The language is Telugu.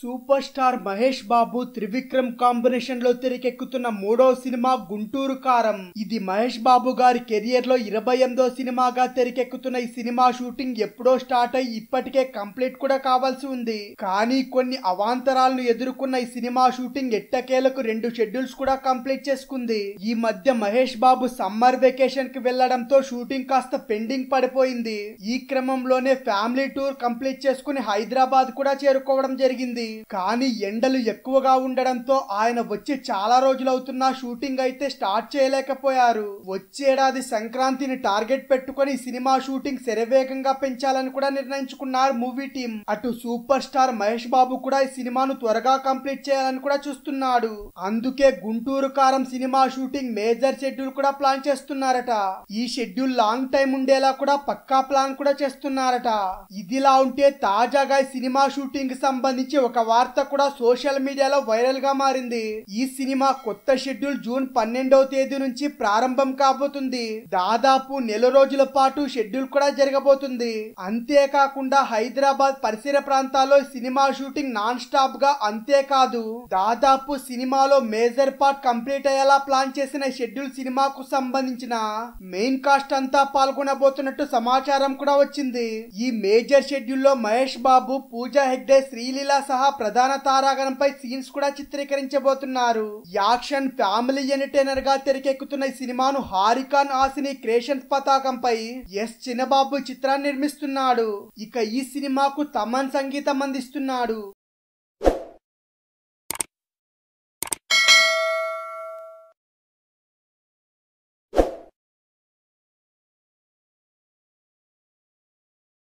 super star Mahesh Babu Trivikram combination లో తెరకెక్కుతున్న మూడో సినిమా గుంటూరు కారం ఇది మహేష్ బాబు గారి కెరియర్ లో ఇరవై ఎనిమిదో సినిమాగా తెరకెక్కుతున్న ఈ సినిమా షూటింగ్ ఎప్పుడో స్టార్ట్ అయి ఇప్పటికే కంప్లీట్ కూడా కావాల్సి ఉంది కానీ కొన్ని అవాంతరాలను ఎదుర్కొన్న ఈ సినిమా షూటింగ్ ఎట్టకేలకు రెండు షెడ్యూల్స్ కూడా కంప్లీట్ చేసుకుంది ఈ మధ్య మహేష్ బాబు సమ్మర్ వెకేషన్ కి వెళ్లడంతో షూటింగ్ కాస్త పెండింగ్ పడిపోయింది ఈ క్రమంలోనే ఫ్యామిలీ టూర్ కంప్లీట్ చేసుకుని హైదరాబాద్ కూడా చేరుకోవడం జరిగింది కానీ ఎండలు ఎక్కువగా ఉండడంతో ఆయన వచ్చి చాలా రోజులవుతున్నా షూటింగ్ అయితే స్టార్ట్ చేయలేకపోయారు వచ్చేడాది సంక్రాంతిని టార్గెట్ పెట్టుకుని సినిమా షూటింగ్ శరవేగంగా పెంచాలని కూడా నిర్ణయించుకున్నారు మూవీ టీం అటు సూపర్ స్టార్ మహేష్ బాబు కూడా ఈ సినిమాను త్వరగా కంప్లీట్ చేయాలని కూడా చూస్తున్నాడు అందుకే గుంటూరు కారం సినిమా షూటింగ్ మేజర్ షెడ్యూల్ కూడా ప్లాన్ చేస్తున్నారట ఈ షెడ్యూల్ లాంగ్ టైం ఉండేలా కూడా పక్కా ప్లాన్ కూడా చేస్తున్నారట ఇదిలా ఉంటే తాజాగా సినిమా షూటింగ్ సంబంధించి ఒక ఒక వార్త కూడా సోషల్ మీడియాలో వైరల్గా మారింది ఈ సినిమా కొత్త షెడ్యూల్ జూన్ పన్నెండవ తేదీ నుంచి ప్రారంభం కాబోతుంది దాదాపు నెల రోజుల పాటు షెడ్యూల్ కూడా జరగబోతుంది అంతేకాకుండా హైదరాబాద్ పరిసర ప్రాంతాల్లో సినిమా షూటింగ్ నాన్ స్టాప్ గా అంతేకాదు దాదాపు సినిమాలో మేజర్ పార్ట్ కంప్లీట్ అయ్యేలా ప్లాన్ చేసిన షెడ్యూల్ సినిమాకు సంబంధించిన మెయిన్ కాస్ట్ అంతా పాల్గొనబోతున్నట్టు సమాచారం కూడా వచ్చింది ఈ మేజర్ షెడ్యూల్లో మహేష్ బాబు పూజా హెగ్డే శ్రీలీలా సహా ప్రధాన తారాగణంపై సీన్స్ కూడా చిత్రీకరించబోతున్నారు యాక్షన్ ఫ్యామిలీ ఎంటర్టైనర్ గా తెరకెక్కుతున్న ఈ సినిమాను హారికాన్ ఆసిని క్రియేషన్స్ పతాకంపై ఎస్ చిన్నబాబు చిత్రాన్ని నిర్మిస్తున్నాడు ఇక ఈ సినిమాకు తమన్ సంగీతం అందిస్తున్నాడు